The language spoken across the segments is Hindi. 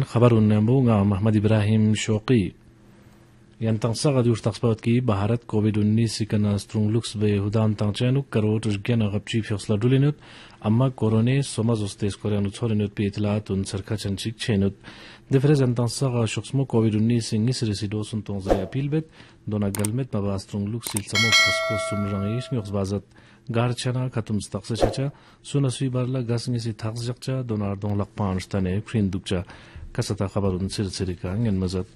خبر اون نمبو گا محمد ابراهیم شوقی یان تان سغا دور 19 سی کنا سترونگ لوکس بہ ہودان تان چانو کروٹ گن غب چی فیسلا ڈولینوت اما کورونے سوما زستیس کورانو چورینوت پی اطلاع تون سرکا چن چیک چینوت دی فرزن تان 19 نس رسی دو سنتون زیا پیل بیت دونا گلمت با سترونگ لوکس سیل سمو خسکو سوم رنگیش میخس بازت garchana katums taksa chacha sunasui barla gasngi si taks jakcha donar dong lak panch tane krin dukcha kasata khabarun sir siri ka ngen mazat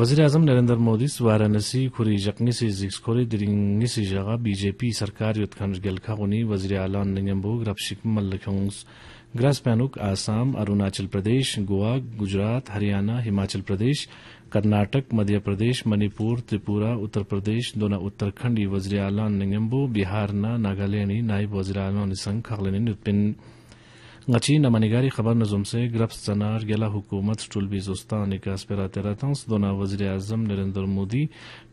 वजीर अजम नरेंद्र मोदी वाराणसी खुरी जकनी से जिक्स खोरी दिरिंगनी से जगह बीजेपी सरकार युद्धखंड गेलखा गुनी वजीर आलान निंगम्बो ग्रपशिक मल्लखोंग्स ग्रास पैनुक आसाम अरुणाचल प्रदेश गोवा गुजरात हरियाणा हिमाचल प्रदेश कर्नाटक मध्य प्रदेश मणिपुर त्रिपुरा उत्तर प्रदेश दोना उत्तराखंड वज्रयालान निगम्बो बिहार ना नागालैंड नाई वज्रयालान संखलन उत्पिन गची न मनिगारी खबर नजुम से गिरफ्त जनार गला हुकूमत टुलबी जोस्ता निकास पेरा तेरा दोना वजर आजम नरेंद्र मोदी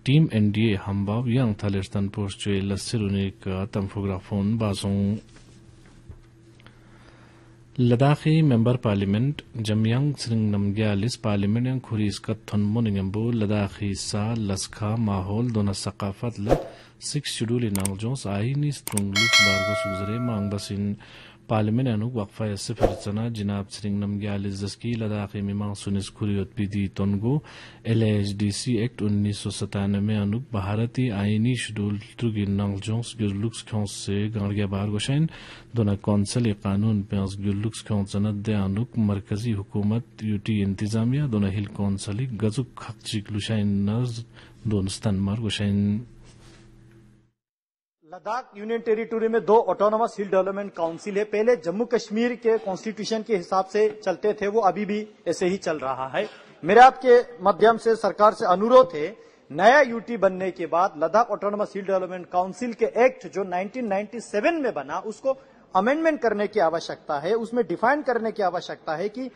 टीम एनडीए डी हम्बाव यंग थालिस्तान पोस्ट लस्सी का तमफोग्राफोन बाजू लदाखी मेंबर पार्लियामेंट जमयांग सिंगनमग्यालिस पार्लियामेंट एंग खुरीस का थनमो निगम्बो लदाखी सा लस्का माहौल दोना सकाफत ल सिक्स शेड्यूल इनाल जोंस आई निस्तुंगलिस बारगो सुजरे मांगबसिन Parlimenenuk vakfaya sıfırtsana Cenab Sring Namgyal Zaski Ladakhi Mimang Sunis Kuriyot Pidi Tongo LHDC Act 1997 अनुक भारतीय आईनी शेड्यूल त्रुगि नंगजोंस गुरलुक्स खोंस से गणगे बार गोशेन दोना कौंसिल ए कानून पेंस गुरलुक्स खोंस सनद दे अनुक मरकजी हुकूमत यूटी इंतजामिया दोना हिल कौंसिल गजुक खक्चिक लुशाइन नर्ज दोनस्तन मार गोशेन लद्दाख यूनियन टेरिटोरी में दो ऑटोनोमस हिल डेवलपमेंट काउंसिल है पहले जम्मू कश्मीर के कॉन्स्टिट्यूशन के हिसाब से चलते थे वो अभी भी ऐसे ही चल रहा है मेरे आपके माध्यम से सरकार से अनुरोध है नया यूटी बनने के बाद Ladakh autonomous hill development council के एक्ट जो 1997 में बना उसको अमेंडमेंट करने की आवश्यकता है उसमें डिफाइन करने की आवश्यकता है कि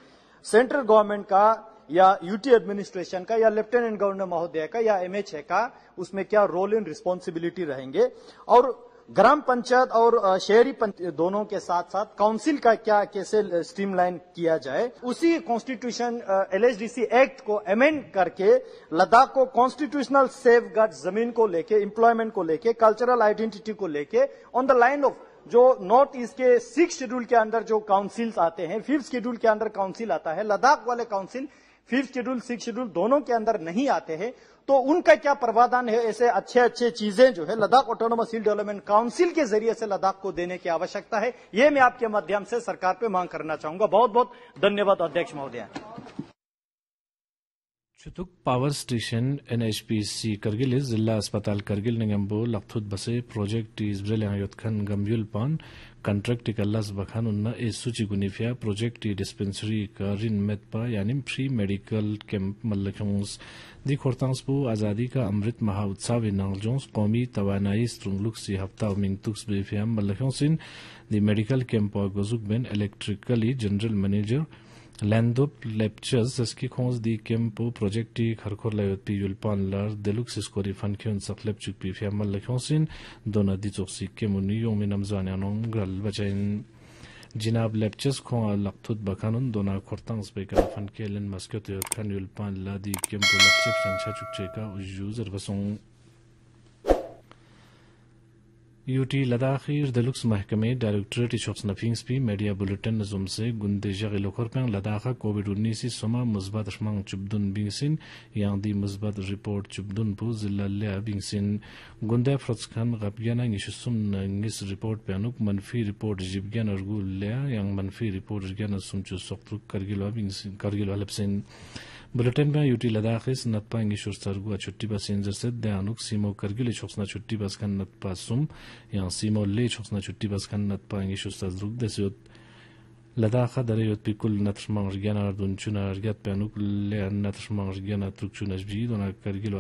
सेंट्रल गवर्नमेंट का या यूटी एडमिनिस्ट्रेशन का या लेफ्टिनेंट गवर्नर महोदय का या एमएचए का उसमें क्या रोल एंड रिस्पॉन्सिबिलिटी रहेंगे और ग्राम पंचायत और शहरी पंचायत दोनों के साथ साथ काउंसिल का क्या कैसे स्ट्रीमलाइन किया जाए उसी कॉन्स्टिट्यूशन एलएचडीसी एक्ट को अमेंड करके लद्दाख को कॉन्स्टिट्यूशनल सेफ जमीन को लेके एम्प्लॉयमेंट को लेके कल्चरल आइडेंटिटी को लेके ऑन द लाइन ऑफ जो नॉर्थ ईस्ट के सिक्स शेड्यूल के अंदर जो काउंसिल्स आते हैं फिफ्थ शेड्यूल के अंदर काउंसिल आता है लद्दाख वाले council fifth schedule six schedule दोनों के अंदर नहीं आते हैं तो उनका क्या प्रावधान है ऐसे अच्छे अच्छे चीजें जो है Ladakh autonomous hill development council के जरिए से लद्दाख को देने की आवश्यकता है ये मैं आपके माध्यम से सरकार पे मांग करना चाहूंगा बहुत बहुत धन्यवाद अध्यक्ष महोदय छुतुक पावर स्टेशन सी करगिल जिला अस्पताल करगिल निगम्बो लखथुत बसे प्रोजेक्ट इज ब्रेल आयोतखन गम्ब्यूल पान कंट्रैक्ट कल्लास बखान उन्ना ए सूची गुनिफिया प्रोजेक्ट डिस्पेंसरी का रिन मेतपा यानी फ्री मेडिकल कैंप मल्लखमूस दी खोरतांसपो आजादी का अमृत महाउत्सव नांगजोंस कौमी तवानाई स्ट्रुंगलुक सी हफ्ता उमिंगतुक्स बेफिया मल्लखोसिन दी मेडिकल कैंप और गोजुक बेन electrically general manager Landup Lepchus is ki khons di kempo project di kharkhor la yot pi yulpan lar deluk sis kori fan khyon sak lepchuk pi fiamal la khyon sin dona di chok si kemo ni yong mi namzwani anong gral bachayin jinaab lepchus khon a lakthut bakhanun dona khortang sbay ka fan ke elen yulpan la di kempo lakchep chan cheka u yuzar vasong UT लदाखीर दलुक्स महकमे डायरेक्टरेट शख्स नफीस भी मीडिया बुलेटिन जुम से गुंदेजा लोखरपंग लदाखा कोविड उन्नीस सोमा मुस्बत शमंग चुबदुन बिंगसिन यांग दी मुस्बत रिपोर्ट चुबदुन पु जिला लिया बिंगसिन गुंदे फ्रत्सखान गपग्याना निशुसुम नंगिस रिपोर्ट प्यानुक मनफी रिपोर्ट जिबग्यान अर्गुल लिया यांग मनफी रिपोर्ट जिग्यान सुमचु सोख्तुक करगिल वाला बुलेटिन में यूटी लद्दाख इस नतपा इंग्लिश और सर्गु अ छुट्टी पास इंजर से दयानुक सीमो करगिल छोक्स ना छुट्टी पास खान नतपा सुम या सीमो ले छोक्स ना छुट्टी पास खान नतपा इंग्लिश और सर्गु दस यो लद्दाख दरे यो पिकुल नतश मंगर ज्ञान अर चुन अर ज्ञात पेनुक ले नतश मंगर ज्ञान अ तुक चुन दोना करगिल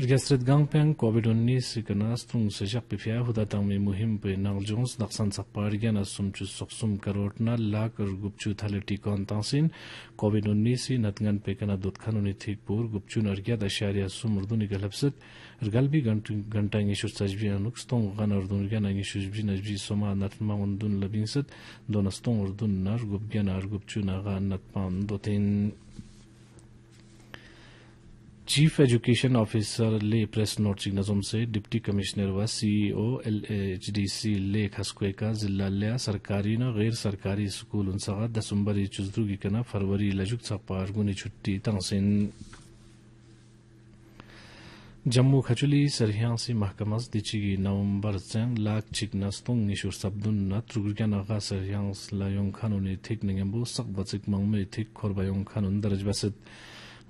ᱡᱟᱥᱨᱮᱫ ᱜᱟᱝᱯᱮᱱ ᱠᱚᱵᱤᱰ-19 ᱥᱤᱠᱟᱱᱟ ᱥᱛᱩᱝ ᱥᱮᱡᱟᱯ ᱯᱤᱯᱷᱭᱟ ᱢᱮ ᱢᱩᱦᱤᱢ ᱯᱮ ᱱᱟᱜ ᱡᱚᱱᱥ ᱱᱟᱜᱥᱟᱱ ᱥᱟᱯᱟᱨ ᱥᱚᱠᱥᱩᱢ ᱠᱟᱨᱚᱴ ᱱᱟ ᱜᱩᱯᱪᱩ ᱛᱷᱟᱞᱮ ᱴᱤ ᱠᱚᱵᱤᱰ-19 ᱥᱤ ᱱᱟᱛᱜᱟᱱ ᱯᱮ ᱠᱟᱱᱟ ᱫᱩᱛᱠᱷᱟᱱ ᱩᱱᱤ ᱫᱟ ᱥᱟᱨᱭᱟ ᱥᱩᱢᱩᱨᱫᱩ ᱱᱤ ᱜᱟᱞᱟᱯᱥᱟᱛ ᱨᱜᱟᱞᱵᱤ ᱜᱟᱱᱴᱟᱝ ᱤᱥᱩ ᱥᱟᱡᱵᱤᱭᱟᱱ chief education officer Leh press note से डिप्टी कमिश्नर व सीईओ एलएचडीसी e ले खसकुएका जिल्लाल्या सरकारी न गैर सरकारी स्कूल उनसा दिसंबर उनसगा की कना फरवरी लजुक सपार गुनी छुट्टी तंगसिन जम्मू खचुली सरहिया से महकमस दिचिगी नवंबर चंग लाख छिक तुंग निशुर सब्दुन न त्रुग्या नगा सरहियांस लायोंग खानुन थिक नंगेंबो सक बचिक मंगमे थिक खोरबायोंग खानुन दर्ज बसित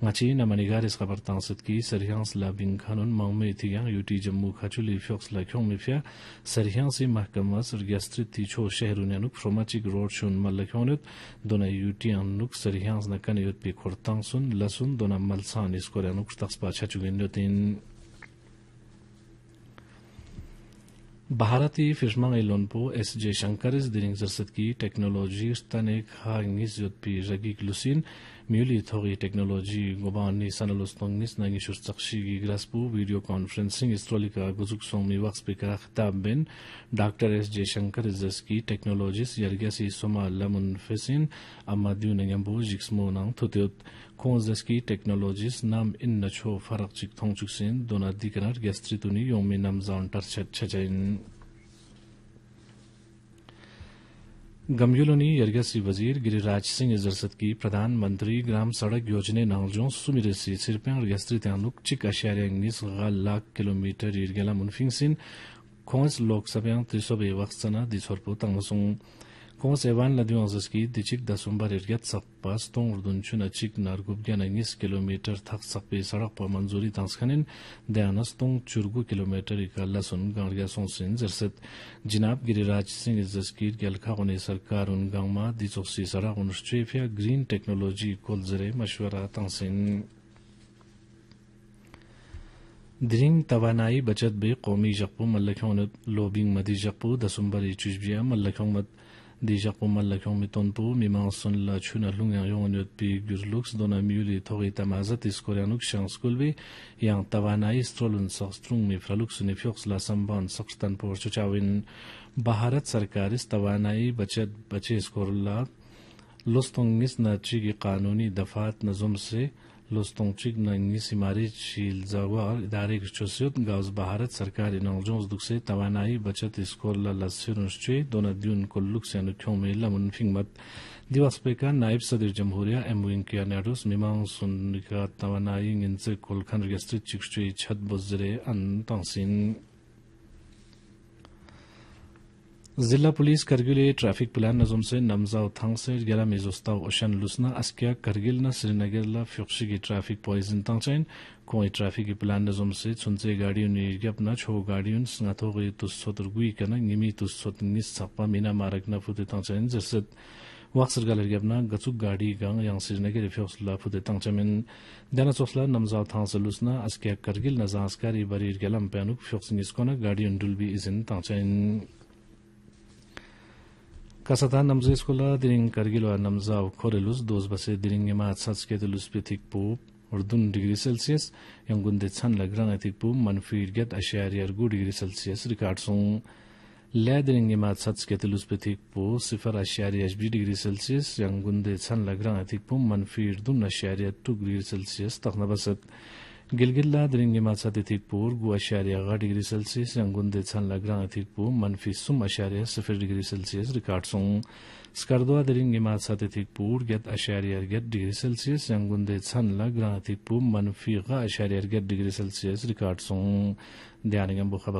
ngachi na mani gar is khabar tang sit ki sarhyang la bing khanun mang me thi yang uti jammu khachu li fyox la khong me phya sarhyang si mahkama sur gastri ti cho shehr un anuk phromatic road shun mal la khonut dona uti anuk sarhyang na kan yut pi khur tang sun lasun dona mal san is kor anuk mewli thogi technology ngoba ani sanalos tong nis nangi shur tsakshi gi graspu video conferencing istrolika guzuk song mi wak speaker ben dr s j is this technologies yargya si soma lamun fesin mo nang technologies nam in farak yom nam गम्यूलोनी यर्गसी वजीर गिरिराज सिंह की प्रधानमंत्री ग्राम सड़क योजने नालजों सी सिरपे और यस्त्री त्यानुक चिक अशार्य उन्नीस लाख किलोमीटर इर्गेला मुनफिंग सिंह खोज लोकसभा त्रिसोबे वक्सना सना Konsevenledionsski दिसंबर इरगत सप्पास तोंग उर्दुनचुन अचिक नारगुबगन अनिस किलोमीटर थक सप्पे सड़क पर मंजूरी तांसखनिन दयानस तोंग चुरगु किलोमीटर इकाला सुन गांगरिया सोंसिन जरसत जिनाब गिरिराज सिंह जस्कीर गलखा उन्हें सरकार उन गांवमा दिचोक्सी सड़क उनश्चेफिया ग्रीन टेक्नोलॉजी कोलजरे मशवरा तांसिन दिरिंग तवानाई बचत बे कौमी जक्पू मल्लखौनत लोबिंग मदी जक्पू दसुम्बर इचुजबिया मल्लखौमत di jakpo mal la kyong miton po, mi maang son la chuna lung yang yong nyot pi gyur luks, dona miyu li togi tamaza tis korea nuk shiang skul bi, yang tawana is trolun sok strung mi fra luksu ni fioks la samban sok stan por cho chawin baharat sarkaris tawana bache skor la, lostong nis na chigi kanuni dafaat na zomse, los tongchik na nisi marich il zawa idare ki chosyot gaz baharat sarkari na ujon zduk se tawanai bachat iskol la la sirun shche दिवस पेका नायब सदर se anu kyon meila mun fing mat diwas pe ka naib sadir jamhuriya emu in जिला पुलिस करगिले ट्रैफिक प्लान से नमजा से गेला मेजोस्ता ओशन लुसना अस्किया करगिलना श्रीनगरला की ट्राफिक पॉइजन को ट्रैफिक ट्राफिक प्लान से छुनसे गाड़ियों ने अपना छो गाड़ियों उन गई तुस्सोतर गुई कना निमी तुस्सोत निस सप्पा मीना मारक ना फुते तांचैन वक्सर वाक्सर के अपना गचुक गाड़ी गांग यांग श्रीनगर फ्योसला फुदे देना दाना चोसला नमजाव से लुसना अस्किया करगिल नजास्कार बरीर गलम पैनुक फ्यूक्स इसकोना गाड़ी उन डुलबी इजन तांचैन kasatan namza eskola diring kargil wa namza aw khore luz doz base diring ma atsats ke de luz pethik po urdun degree celsius yangun de chan la grana tik po manfi irgat ashari ar gu degree celsius record sung la diring ma atsats ke de sifar ashari ash degree celsius yangun de chan 2 degree celsius takhna basat ಗಿಲ್ಗಿಲ್ಲಾ ದ್ರಿಂಗಿಮಾಸ ತಿಥಿಪುರ್ ಗು ಅಶಾರ್ಯ डिग्री सेल्सियस रंगुन दिसन लगरा अथिकपु मनफी सुम अशार्य सफिर डिग्री सेल्सियस रिकॉर्ड सुं स्कर्दवा दिरिंग इमासा तिथिकपुर गेत अशार्य गेत डिग्री सेल्सियस रंगुन दिसन लगरा अथिकपु मनफी गा अशार्य गेत डिग्री सेल्सियस रिकॉर्ड सुं ध्यान गंबो